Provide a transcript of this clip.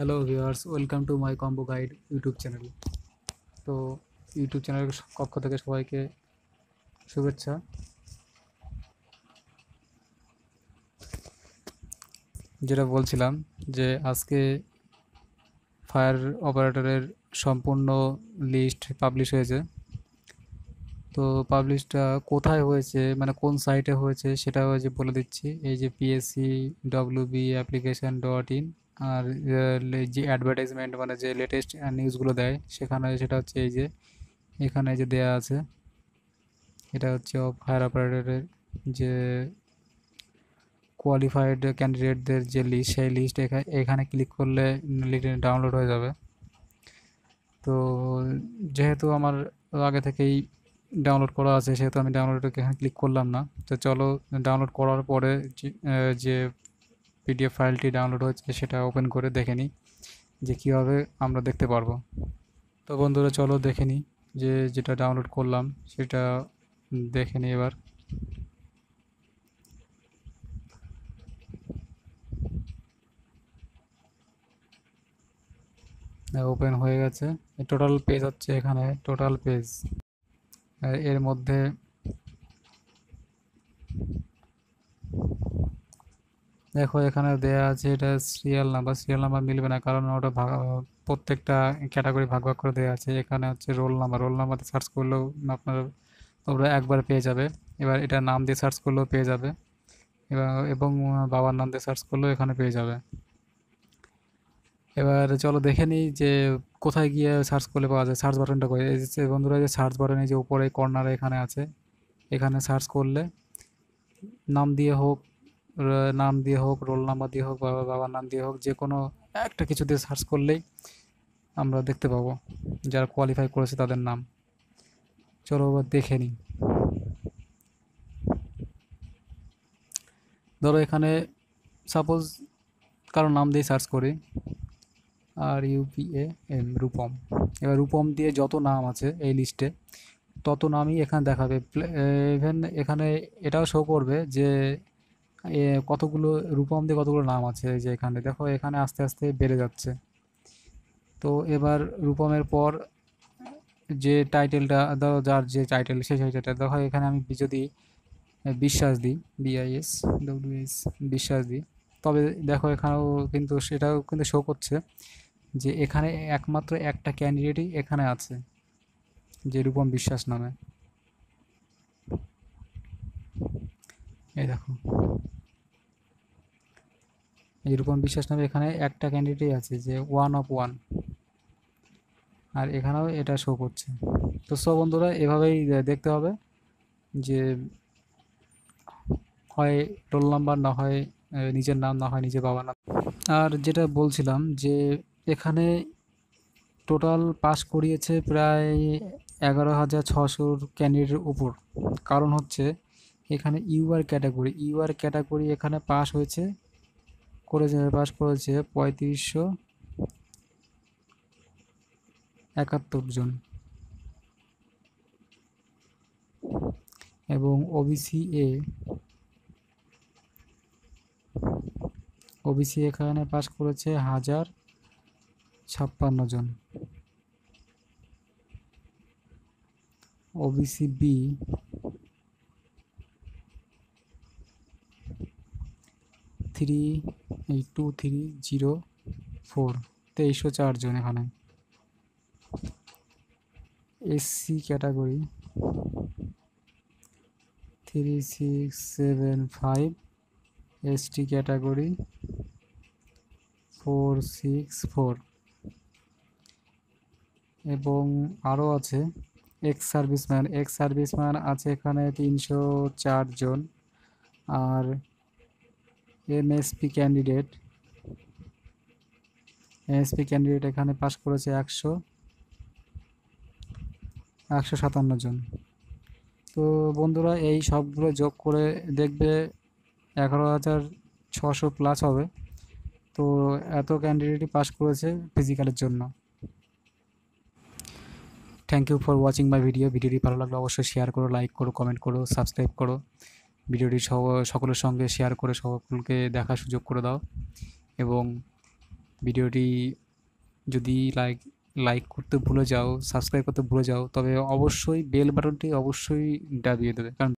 hello viewers welcome to my combo guide YouTube channel তো YouTube চ্যানেলের কক্ষ থেকে সবাইকে শুভেচ্ছা যেটা বলছিলাম যে আজকে ফায়ার অপারেটরের সম্পূর্ণ লিস্ট পাবলিশ হয়েছে তো পাবলিশটা কোথায় হয়েছে মানে কোন সাইটে হয়েছে সেটাও যে বলে দিচ্ছি এই যে PSC W B application dot in আর যে অ্যাডভার্টাইজমেন্ট মানে যে লেটেস্ট নিউজগুলো দেয় সেখানে সেটা হচ্ছে এই যে এখানে যে দেয়া আছে এটা হচ্ছে ফায়ার অপারেটরের যে কোয়ালিফাইড ক্যান্ডিডেটদের যে লিস্ট সেই লিস্ট এখানে ক্লিক করলে ডাউনলোড হয়ে যাবে তো যেহেতু আমার আগে থেকেই ডাউনলোড করা আছে সেহেতু আমি ডাউনলোড এখানে ক্লিক করলাম না তো চলো ডাউনলোড করার পরে যে পিডিএফ ফাইলটি ডাউনলোড হয়েছে সেটা ওপেন করে দেখে নিই যে কীভাবে আমরা দেখতে পারবো তো বন্ধুরা চলো দেখে নিই যে যেটা ডাউনলোড করলাম সেটা দেখে নিই এবার হ্যাঁ, ওপেন হয়ে গেছে টোটাল পেজ হচ্ছে এখানে টোটাল পেজ এর মধ্যে দেখো এখানে দেয়া আছে এটা সিরিয়াল নাম্বার সিরিয়াল নাম্বার মিলবে না কারণ ওটা ভাগ প্রত্যেকটা ক্যাটাগরি ভাগ ভাগ করে দেওয়া আছে এখানে হচ্ছে roll number roll number search করলেও আপনার তোমরা একবার পেয়ে যাবে এবার এটা নাম দিয়ে সার্চ করলেও পেয়ে যাবে এবার এবং বাবার নাম দিয়ে সার্চ করলেও এখানে পেয়ে যাবে এবার চলো দেখে নিই যে কোথায় গিয়ে সার্চ করলে পাওয়া যায় সার্চ বাটনটা করে এই যে বন্ধুরা যে সার্চ বাটনে যে উপরে কর্নারে এখানে আছে এখানে সার্চ করলে নাম দিয়ে হোক নাম দিয়ে হোক রোল নাম্বার দিয়ে হোক বা বাবার নাম দিয়ে হোক যে কোনো একটা কিছু দিয়ে সার্চ করলেই আমরা দেখতে পাবো যারা কোয়ালিফাই করেছে তাদের নাম চলো এবার দেখে নিই ধরো এখানে সাপোজ কারো নাম দিয়ে সার্চ করি আর ইউপিএ এম রূপম এবার রূপম দিয়ে যত নাম আছে এই লিস্টে তত নামই এখানে দেখাবে ইভেন এখানে এটাও শো করবে যে কতগুলো দিয়ে কতগুলো নাম আছে এই যে এখানে দেখো এখানে আস্তে আস্তে বেড়ে যাচ্ছে তো এবার রূপমের পর যে টাইটেলটা ধরো যার যে টাইটেল সেই টাইটেলটা দেখো এখানে আমি যদি বিশ্বাস দিই বিআইএস ডব্লিউএস বিশ্বাস দিই তবে দেখো এখানেও কিন্তু সেটাও কিন্তু শো করছে যে এখানে একমাত্র একটা ক্যান্ডিডেটই এখানে আছে যে রূপম বিশ্বাস নামে এই দেখো এই রূপম বিশ্বাস নামে এখানে একটা ক্যান্ডিডেট আছে যে ওয়ান অফ ওয়ান আর এখানেও এটা শো করছে তো সব বন্ধুরা এভাবেই দেখতে হবে যে হয় রোল নাম্বার না হয় নিজের নাম না হয় নিজের বাবার নাম আর যেটা বলছিলাম যে এখানে টোটাল পাস করিয়েছে প্রায় এগারো হাজার ছশোর ক্যান্ডিডেটের উপর কারণ হচ্ছে এখানে ইউআর ক্যাটাগরি ইউআর ক্যাটাগরি এখানে পাস হয়েছে কলেজের পাস করেছে পঁয়ত্রিশশো একাত্তর জন এবং ওবিসি এ ওবিসি এখানে পাস করেছে হাজার ছাপ্পান্ন জন ওবিসি বি থ্রি এই টু থ্রি জিরো ফোর তেইশশো চারজন এখানে SC category three six seven five ST category four six four এবং আরও আছে এক্স সার্ভিসম্যান এক্স সার্ভিসম্যান আছে এখানে তিনশো চারজন আর এমএসপি ক্যান্ডিডেট এমএসপি ক্যান্ডিডেট এখানে পাস করেছে একশো একশো সাতান্ন জন তো বন্ধুরা এই সবগুলো যোগ করে দেখবে এগারো হাজার ছশো প্লাস হবে তো এত ক্যান্ডিডেটই পাস করেছে ফিজিক্যালের জন্য thank you for watching my video ভিডিওটি ভালো লাগলে অবশ্যই শেয়ার করো লাইক করো কমেন্ট করো সাবস্ক্রাইব করো ভিডিওটি সহ সকলের সঙ্গে শেয়ার করে সকলকে দেখার সুযোগ করে দাও এবং ভিডিওটি যদি লাইক লাইক করতে ভুলে যাও সাবস্ক্রাইব করতে ভুলে যাও তবে অবশ্যই বেল বাটনটি অবশ্যই দাবিয়ে দেবে কারণ